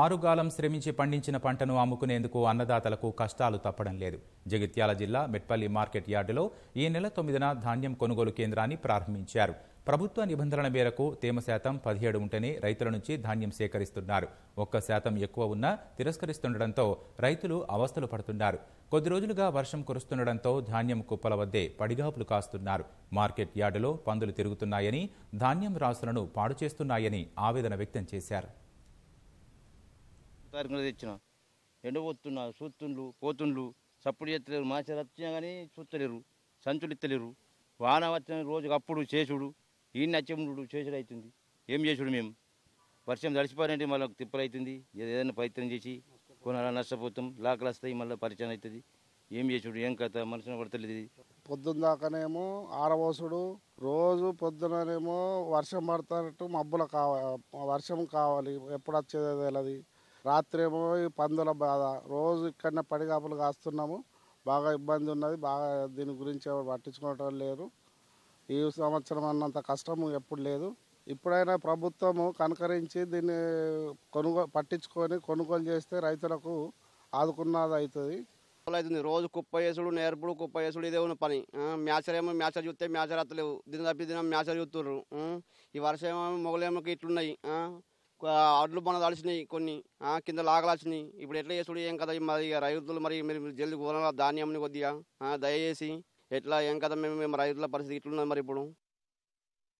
ఆరుగాలం శ్రమించి పండించిన పంటను అమ్ముకునేందుకు అన్నదాతలకు కష్టాలు తప్పడం లేదు జగిత్యాల జిల్లా మెట్పల్లి మార్కెట్ యార్డులో ఈ నెల తొమ్మిదిన ధాన్యం కొనుగోలు కేంద్రాన్ని ప్రారంభించారు ప్రభుత్వ నిబంధనల మేరకు తేమ శాతం పదిహేడు ఉంటేనే రైతుల నుంచి ధాన్యం సేకరిస్తున్నారు ఒక్క శాతం ఎక్కువ ఉన్నా తిరస్కరిస్తుండటంతో రైతులు అవస్థలు పడుతున్నారు కొద్ది రోజులుగా వర్షం కురుస్తుండటంతో ధాన్యం కుప్పల వద్దే పడిగాపులు కాస్తున్నారు మార్కెట్ యార్డులో పందులు తిరుగుతున్నాయని ధాన్యం రాసులను పాడు చేస్తున్నాయని ఆవేదన వ్యక్తం చేశారు తారీఖున తెచ్చిన ఎండబోతున్నా చూస్తుండ్లు పోతుండ్లు సప్పుడు చేస్తలేరు మాసాలు వచ్చినా కానీ చూస్తలేరు సంచులు ఇస్తలేరు వాన వచ్చిన రోజుకు అప్పుడు చేసుడు ఈయన అచ్చముడు చేసుడు అవుతుంది ఏం చేసుడు మేము వర్షం తడిచిపోయారంటే మళ్ళీ తిప్పలు అవుతుంది ఏదైనా ప్రయత్నం చేసి కొనాలా నష్టపోతాం లాకలు వస్తాయి మళ్ళీ పరిచయం అవుతుంది ఏం చేసుడు ఏం కథ మనుషులు పడతలేదు పొద్దున్న దాకానేమో ఆరబోసుడు రోజు పొద్దుననేమో వర్షం పడతానట్టు మబ్బుల కావాలి వర్షం కావాలి ఎప్పుడు వచ్చేది తెలియదు రాత్రేమో పందుల బాధ రోజు ఇక్కడనే పడిగాపులు కాస్తున్నాము బాగా ఇబ్బంది ఉన్నది బాగా దీని గురించి ఎవరు పట్టించుకోవటం లేరు ఈ సంవత్సరం అన్నంత కష్టము ఎప్పుడు లేదు ఇప్పుడైనా ప్రభుత్వము కనకరించి దీన్ని కొనుగో పట్టించుకొని కొనుగోలు చేస్తే రైతులకు ఆదుకున్నది అవుతుంది అవుతుంది రోజు కుప్ప చేసుడు నేర్పుడు కుప్ప చేసుడు ఇదే ఉన్న పని మ్యాచర్ ఏమో మ్యాచర్ చూస్తే మ్యాచర్ అత్తలేవు దీని తప్పి దినం మ్యాచర్ చూస్తున్నారు ఈ వర్షం ఏమో మొగలేమో ఇట్లున్నాయి అడ్లు మన దాల్చినాయి కొన్ని కింద లాగలాల్సినాయి ఇప్పుడు ఎట్లా చేసుడు ఏం కదా మరి రైతులు మరి మీరు జల్ది ధాన్యంని కొద్దిగా దయచేసి ఎట్లా ఏం కదా మేము మేము రైతుల పరిస్థితి ఇట్లున్నది మరి ఇప్పుడు